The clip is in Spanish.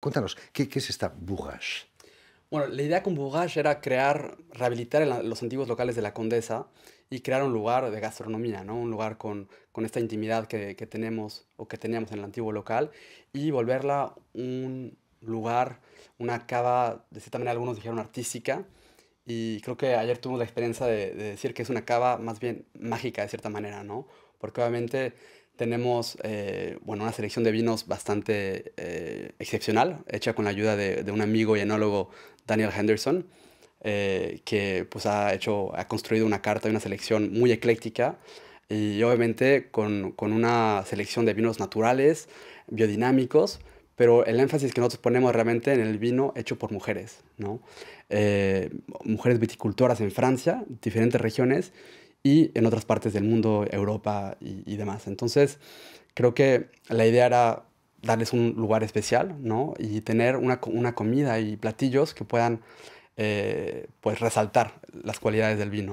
Cuéntanos, ¿qué, es esta Bourrage? Bueno, la idea con Bourrage era crear, rehabilitar los antiguos locales de la Condesa y crear un lugar de gastronomía, ¿no? Un lugar con, con esta intimidad que, que, tenemos o que teníamos en el antiguo local y volverla un lugar, una cava, de cierta manera algunos dijeron artística, y creo que ayer tuvimos la experiencia de, de, decir que es una cava más bien mágica de cierta manera, ¿no? Porque obviamente tenemos eh, bueno, una selección de vinos bastante eh, excepcional, hecha con la ayuda de, un amigo y enólogo, Daniel Henderson, eh, que pues, ha, hecho, ha construido una carta y una selección muy ecléctica y obviamente con, con, una selección de vinos naturales, biodinámicos, pero el énfasis que nosotros ponemos realmente en el vino hecho por mujeres, ¿no? mujeres viticultoras en Francia, diferentes regiones, y en otras partes del mundo, Europa y, demás. Entonces, creo que la idea era darles un lugar especial, ¿no? Y tener una, comida y platillos que puedan, eh, pues, resaltar las cualidades del vino.